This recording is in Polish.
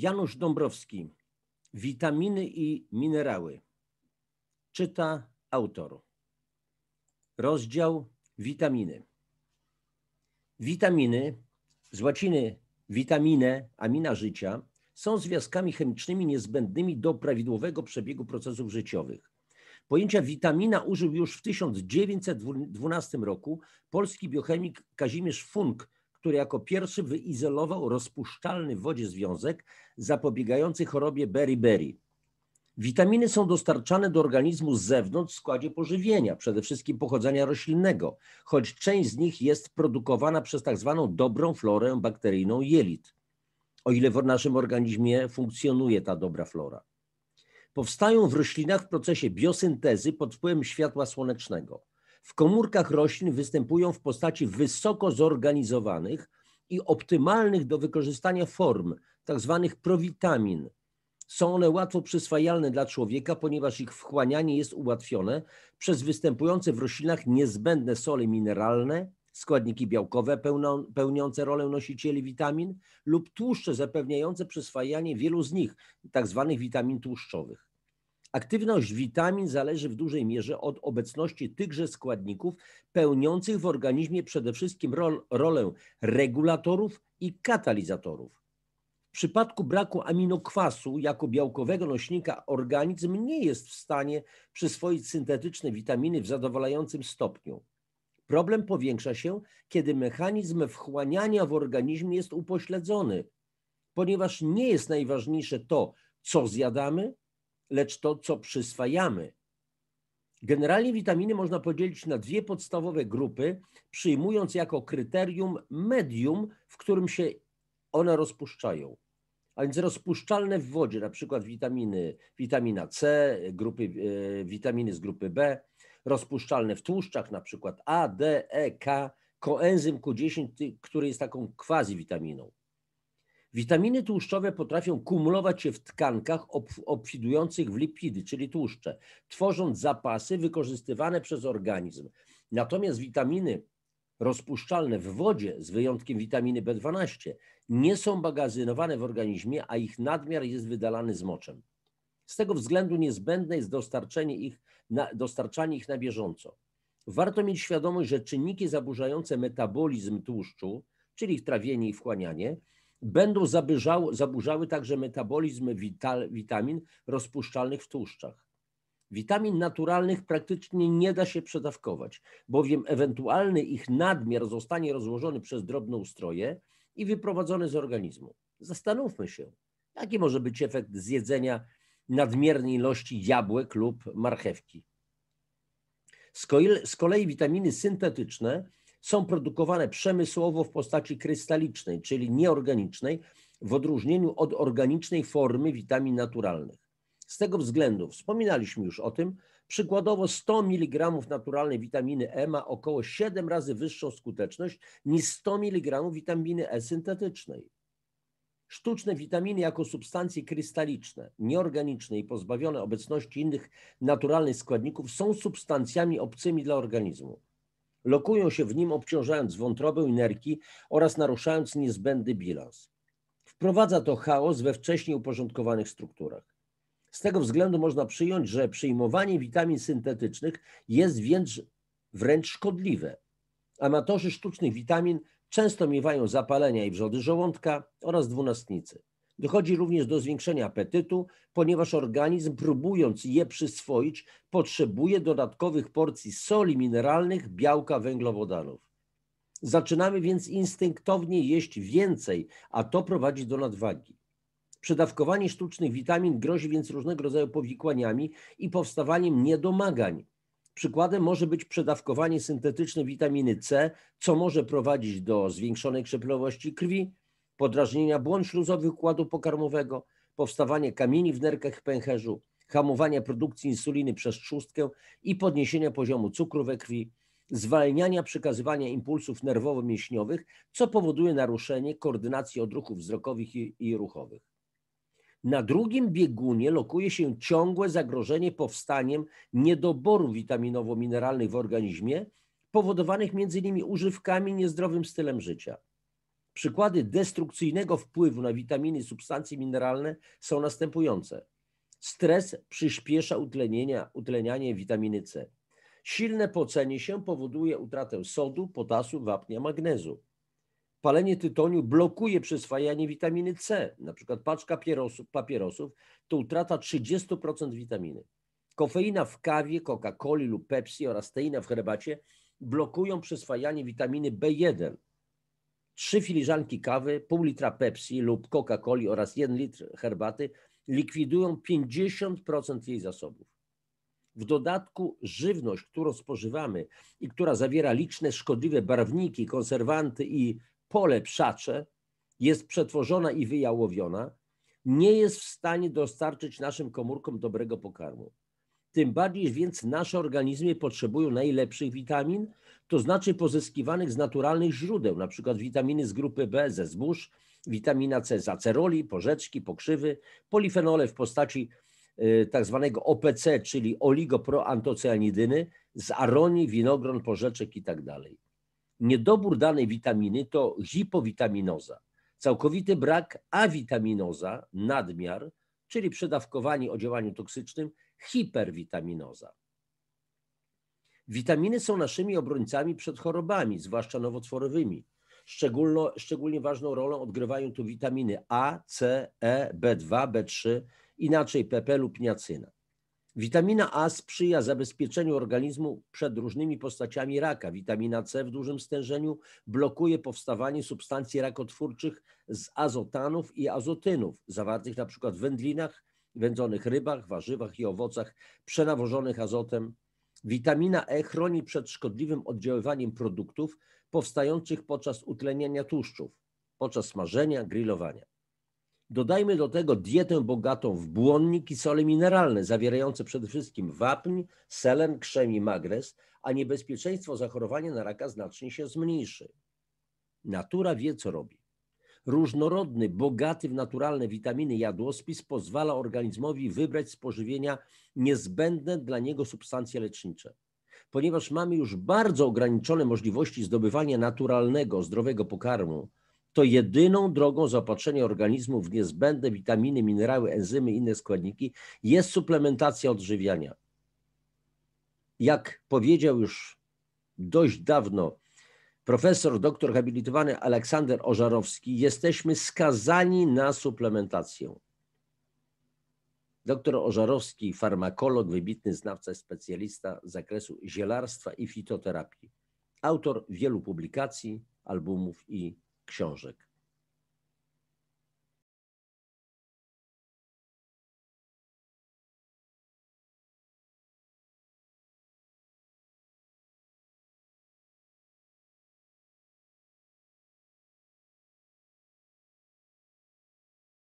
Janusz Dąbrowski. Witaminy i minerały. Czyta autor. Rozdział witaminy. Witaminy z łaciny witaminę, amina życia, są związkami chemicznymi niezbędnymi do prawidłowego przebiegu procesów życiowych. Pojęcia witamina użył już w 1912 roku polski biochemik Kazimierz Funk, który jako pierwszy wyizolował rozpuszczalny w wodzie związek zapobiegający chorobie beriberi. Witaminy są dostarczane do organizmu z zewnątrz w składzie pożywienia, przede wszystkim pochodzenia roślinnego, choć część z nich jest produkowana przez tak zwaną dobrą florę bakteryjną jelit, o ile w naszym organizmie funkcjonuje ta dobra flora. Powstają w roślinach w procesie biosyntezy pod wpływem światła słonecznego w komórkach roślin występują w postaci wysoko zorganizowanych i optymalnych do wykorzystania form, tzw. Tak prowitamin. Są one łatwo przyswajalne dla człowieka, ponieważ ich wchłanianie jest ułatwione przez występujące w roślinach niezbędne sole mineralne, składniki białkowe pełniące rolę nosicieli witamin lub tłuszcze zapewniające przyswajanie wielu z nich, tzw. Tak witamin tłuszczowych. Aktywność witamin zależy w dużej mierze od obecności tychże składników pełniących w organizmie przede wszystkim rol, rolę regulatorów i katalizatorów. W przypadku braku aminokwasu jako białkowego nośnika organizm nie jest w stanie przyswoić syntetyczne witaminy w zadowalającym stopniu. Problem powiększa się, kiedy mechanizm wchłaniania w organizmie jest upośledzony, ponieważ nie jest najważniejsze to, co zjadamy, lecz to, co przyswajamy. Generalnie witaminy można podzielić na dwie podstawowe grupy, przyjmując jako kryterium medium, w którym się one rozpuszczają. A więc rozpuszczalne w wodzie, na przykład witaminy, witamina C, grupy, e, witaminy z grupy B, rozpuszczalne w tłuszczach, na przykład A, D, E, K, koenzym Q10, który jest taką quasi witaminą. Witaminy tłuszczowe potrafią kumulować się w tkankach obfidujących w lipidy, czyli tłuszcze, tworząc zapasy wykorzystywane przez organizm. Natomiast witaminy rozpuszczalne w wodzie, z wyjątkiem witaminy B12, nie są magazynowane w organizmie, a ich nadmiar jest wydalany z moczem. Z tego względu niezbędne jest dostarczenie ich na, dostarczanie ich na bieżąco. Warto mieć świadomość, że czynniki zaburzające metabolizm tłuszczu, czyli ich trawienie i wchłanianie, będą zaburzały, zaburzały także metabolizm witamin rozpuszczalnych w tłuszczach. Witamin naturalnych praktycznie nie da się przedawkować, bowiem ewentualny ich nadmiar zostanie rozłożony przez drobnoustroje i wyprowadzony z organizmu. Zastanówmy się, jaki może być efekt zjedzenia nadmiernej ilości jabłek lub marchewki. Z kolei witaminy syntetyczne są produkowane przemysłowo w postaci krystalicznej, czyli nieorganicznej, w odróżnieniu od organicznej formy witamin naturalnych. Z tego względu, wspominaliśmy już o tym, przykładowo 100 mg naturalnej witaminy E ma około 7 razy wyższą skuteczność niż 100 mg witaminy E syntetycznej. Sztuczne witaminy jako substancje krystaliczne, nieorganiczne i pozbawione obecności innych naturalnych składników są substancjami obcymi dla organizmu. Lokują się w nim, obciążając wątrobę i nerki oraz naruszając niezbędny bilans. Wprowadza to chaos we wcześniej uporządkowanych strukturach. Z tego względu można przyjąć, że przyjmowanie witamin syntetycznych jest więc wręcz szkodliwe. Amatorzy sztucznych witamin często miewają zapalenia i wrzody żołądka oraz dwunastnicy. Dochodzi również do zwiększenia apetytu, ponieważ organizm, próbując je przyswoić, potrzebuje dodatkowych porcji soli mineralnych, białka, węglowodanów. Zaczynamy więc instynktownie jeść więcej, a to prowadzi do nadwagi. Przedawkowanie sztucznych witamin grozi więc różnego rodzaju powikłaniami i powstawaniem niedomagań. Przykładem może być przedawkowanie syntetyczne witaminy C, co może prowadzić do zwiększonej krzepliwości krwi, podrażnienia błon śluzowych układu pokarmowego, powstawanie kamieni w nerkach pęcherzu, hamowania produkcji insuliny przez trzustkę i podniesienia poziomu cukru we krwi, zwalniania przekazywania impulsów nerwowo-mięśniowych, co powoduje naruszenie koordynacji odruchów wzrokowych i, i ruchowych. Na drugim biegunie lokuje się ciągłe zagrożenie powstaniem niedoboru witaminowo-mineralnych w organizmie, powodowanych między innymi używkami niezdrowym stylem życia. Przykłady destrukcyjnego wpływu na witaminy i substancje mineralne są następujące. Stres przyspiesza utlenienia, utlenianie witaminy C. Silne pocenie się powoduje utratę sodu, potasu, wapnia, magnezu. Palenie tytoniu blokuje przyswajanie witaminy C. Na przykład paczka papierosów, papierosów to utrata 30% witaminy. Kofeina w kawie, Coca-Coli lub Pepsi oraz teina w herbacie blokują przyswajanie witaminy B1 trzy filiżanki kawy, pół litra Pepsi lub Coca-Coli oraz jeden litr herbaty likwidują 50% jej zasobów. W dodatku żywność, którą spożywamy i która zawiera liczne szkodliwe barwniki, konserwanty i pole jest przetworzona i wyjałowiona, nie jest w stanie dostarczyć naszym komórkom dobrego pokarmu. Tym bardziej więc nasze organizmy potrzebują najlepszych witamin, to znaczy pozyskiwanych z naturalnych źródeł, np. witaminy z grupy B, ze zbóż, witamina C z aceroli, porzeczki, pokrzywy, polifenole w postaci y, tzw. Tak OPC, czyli oligoproantocyanidyny, z aronii, winogron, porzeczek itd. Tak Niedobór danej witaminy to hipowitaminoza, całkowity brak awitaminoza, nadmiar, czyli przedawkowanie o działaniu toksycznym hiperwitaminoza. Witaminy są naszymi obrońcami przed chorobami, zwłaszcza nowotworowymi. Szczególno, szczególnie ważną rolę odgrywają tu witaminy A, C, E, B2, B3, inaczej PP lub niacyna. Witamina A sprzyja zabezpieczeniu organizmu przed różnymi postaciami raka. Witamina C w dużym stężeniu blokuje powstawanie substancji rakotwórczych z azotanów i azotynów zawartych np. w wędlinach, wędzonych rybach, warzywach i owocach przenawożonych azotem. Witamina E chroni przed szkodliwym oddziaływaniem produktów powstających podczas utleniania tłuszczów, podczas smażenia, grillowania. Dodajmy do tego dietę bogatą w błonnik i sole mineralne, zawierające przede wszystkim wapń, selen, krzem i magnes, a niebezpieczeństwo zachorowania na raka znacznie się zmniejszy. Natura wie, co robi. Różnorodny, bogaty w naturalne witaminy jadłospis pozwala organizmowi wybrać z pożywienia niezbędne dla niego substancje lecznicze. Ponieważ mamy już bardzo ograniczone możliwości zdobywania naturalnego, zdrowego pokarmu, to jedyną drogą zaopatrzenia organizmu w niezbędne witaminy, minerały, enzymy i inne składniki jest suplementacja odżywiania. Jak powiedział już dość dawno profesor, doktor habilitowany Aleksander Ożarowski, jesteśmy skazani na suplementację. Doktor Ożarowski, farmakolog, wybitny znawca i specjalista z zakresu zielarstwa i fitoterapii. Autor wielu publikacji, albumów i książek.